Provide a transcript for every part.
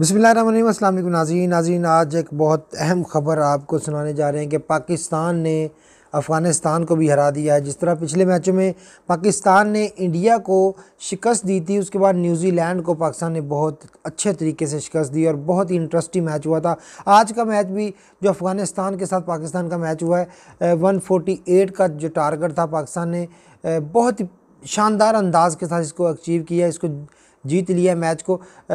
बसमिल Nazi नाजीन आज एक बहुत अहम ख़बर आपको सुनाने जा रहे हैं कि पाकिस्तान ने अफ़गानिस्तान को भी हरा दिया है जिस तरह पिछले मैचों में पाकिस्तान ने इंडिया को शिकस्त दी थी उसके बाद न्यूजीलैंड को पाकिस्तान ने बहुत अच्छे तरीके से शिकस्त दी और बहुत ही इंटरेस्टिंग मैच हुआ था आज का मैच भी जो अफ़गानिस्तान के साथ पाकिस्तान का मैच हुआ है वन का जो टारगेट था पाकिस्तान ने बहुत ही शानदार अंदाज के साथ इसको अचीव किया इसको जीत लिया मैच को आ,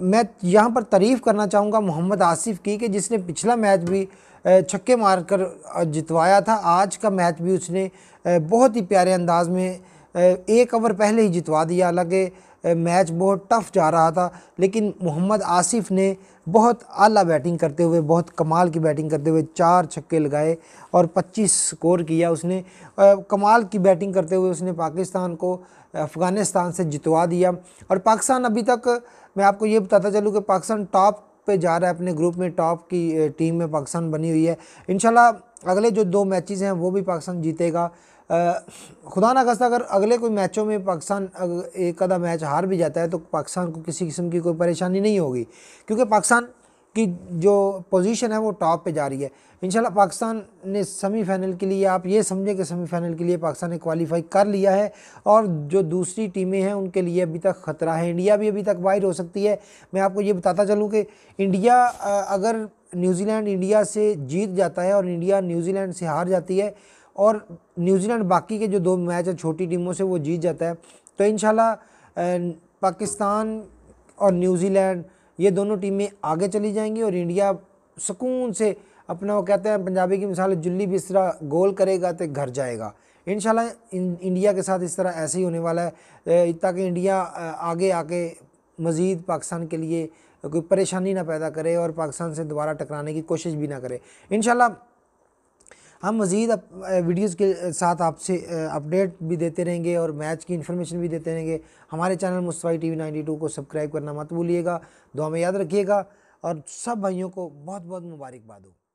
मैं यहाँ पर तारीफ़ करना चाहूँगा मोहम्मद आसिफ की कि जिसने पिछला मैच भी छक्के मारकर जितवाया था आज का मैच भी उसने बहुत ही प्यारे अंदाज में एक ओवर पहले ही जितवा दिया हालांकि मैच बहुत टफ जा रहा था लेकिन मोहम्मद आसिफ ने बहुत आला बैटिंग करते हुए बहुत कमाल की बैटिंग करते हुए चार छक्के लगाए और 25 स्कोर किया उसने कमाल की बैटिंग करते हुए उसने पाकिस्तान को अफ़गानिस्तान से जितवा दिया और पाकिस्तान अभी तक मैं आपको ये बताता चलूँ कि पाकिस्तान टॉप पे जा रहा है अपने ग्रुप में टॉप की टीम में पाकिस्तान बनी हुई है इन अगले जो दो मैचेस हैं वो भी पाकिस्तान जीतेगा खुदा ना खास्ता अगर अगले कोई मैचों में पाकिस्तान एक आधा मैच हार भी जाता है तो पाकिस्तान को किसी किस्म की कोई परेशानी नहीं होगी क्योंकि पाकिस्तान की जो पोजीशन है वो टॉप पे जा रही है इंशाल्लाह पाकिस्तान ने सेमीफाइनल के लिए आप ये समझें कि सेमीफाइनल के लिए पाकिस्तान ने क्वालिफाई कर लिया है और जो दूसरी टीमें हैं उनके लिए अभी तक ख़तरा है इंडिया भी अभी तक बाहर हो सकती है मैं आपको ये बताता चलूँ कि इंडिया अगर न्यूजीलैंड इंडिया से जीत जाता है और इंडिया न्यूजीलैंड से हार जाती है और न्यूजीलैंड बाकी के जो दो मैच हैं छोटी टीमों से वो जीत जाता है तो इन पाकिस्तान और न्यूजीलैंड ये दोनों टीमें आगे चली जाएंगी और इंडिया सुकून से अपना वो कहते हैं पंजाबी की मिसाल जुल्ली बिस्तरा गोल करेगा तो घर जाएगा इन इंडिया के साथ इस तरह ऐसे ही होने वाला है ताकि इंडिया आगे आके मज़ीद पाकिस्तान के लिए कोई परेशानी ना पैदा करे और पाकिस्तान से दोबारा टकराने की कोशिश भी ना करे इन हम मज़ीद वीडियोज़ के साथ आपसे अपडेट भी देते रहेंगे और मैच की इन्फॉर्मेशन भी देते रहेंगे हमारे चैनल मुस्तवाई टी वी नाइन्टी टू को सब्सक्राइब करना मत भूलिएगा दुआ में याद रखिएगा और सब भाइयों को बहुत बहुत मुबारकबाद हो